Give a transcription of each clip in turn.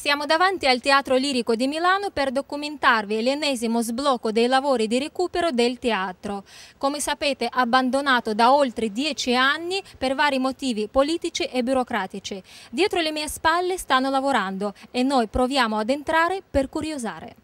Siamo davanti al Teatro Lirico di Milano per documentarvi l'ennesimo sblocco dei lavori di recupero del teatro. Come sapete abbandonato da oltre dieci anni per vari motivi politici e burocratici. Dietro le mie spalle stanno lavorando e noi proviamo ad entrare per curiosare.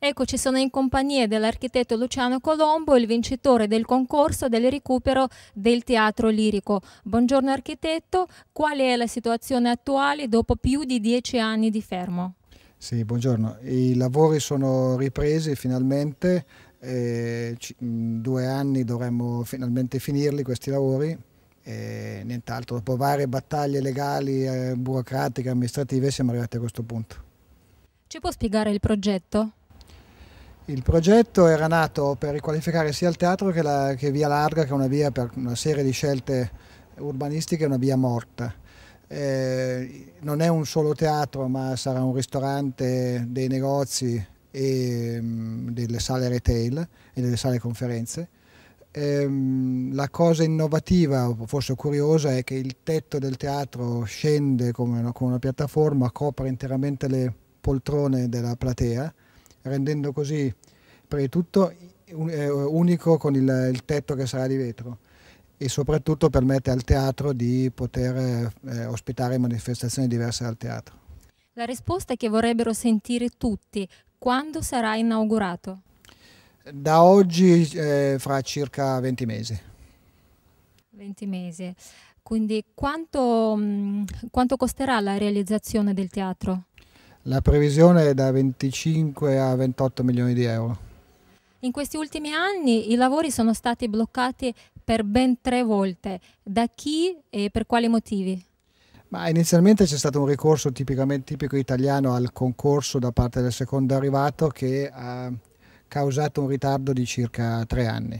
Eccoci, sono in compagnia dell'architetto Luciano Colombo, il vincitore del concorso del recupero del teatro lirico. Buongiorno architetto, qual è la situazione attuale dopo più di dieci anni di fermo? Sì, buongiorno. I lavori sono ripresi finalmente, eh, mm, due anni dovremmo finalmente finirli questi lavori. E nient'altro, dopo varie battaglie legali, eh, burocratiche, amministrative siamo arrivati a questo punto. Ci può spiegare il progetto? Il progetto era nato per riqualificare sia il teatro che, la, che Via Larga, che è una via per una serie di scelte urbanistiche, una via morta. Eh, non è un solo teatro, ma sarà un ristorante, dei negozi e mh, mm, delle sale retail e delle sale conferenze. Eh, la cosa innovativa, forse curiosa, è che il tetto del teatro scende come una, come una piattaforma, copre interamente le poltrone della platea rendendo così prima di tutto eh, unico con il, il, tetto che sarà di vetro e soprattutto permette al teatro di poter eh, ospitare manifestazioni diverse dal teatro. La risposta è che vorrebbero sentire tutti, quando sarà inaugurato? Da oggi eh, fra circa 20 mesi. 20 mesi, quindi quanto, mm, quanto costerà la realizzazione del teatro? La previsione è da 25 a 28 milioni di euro. In questi ultimi anni i lavori sono stati bloccati per ben tre volte. Da chi e per quali motivi? Ma inizialmente c'è stato un ricorso tipicamente tipico italiano al concorso da parte del secondo arrivato che ha causato un ritardo di circa tre anni.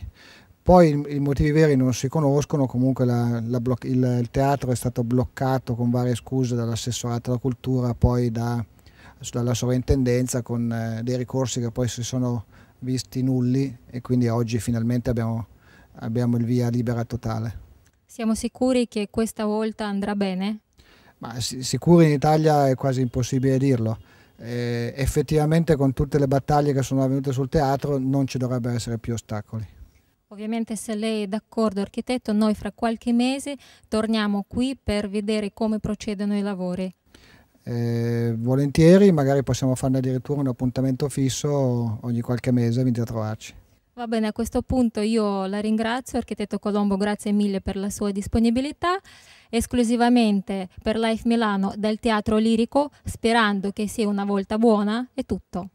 Poi i motivi veri non si conoscono, comunque la, la il, il teatro è stato bloccato con varie scuse dall'assessorato alla cultura, poi da dalla sovrintendenza con eh, dei ricorsi che poi si sono visti nulli e quindi oggi finalmente abbiamo, abbiamo il via libera totale. Siamo sicuri che questa volta andrà bene? Ma sicuri in Italia è quasi impossibile dirlo. Eh, effettivamente con tutte le battaglie che sono avvenute sul teatro non ci dovrebbero essere più ostacoli. Ovviamente se lei è d'accordo architetto, noi fra qualche mese torniamo qui per vedere come procedono i lavori. Eh, volentieri, magari possiamo farne addirittura un appuntamento fisso ogni qualche mese, venite a trovarci. Va bene, a questo punto io la ringrazio, architetto Colombo, grazie mille per la sua disponibilità, esclusivamente per Life Milano del Teatro Lirico, sperando che sia una volta buona, è tutto.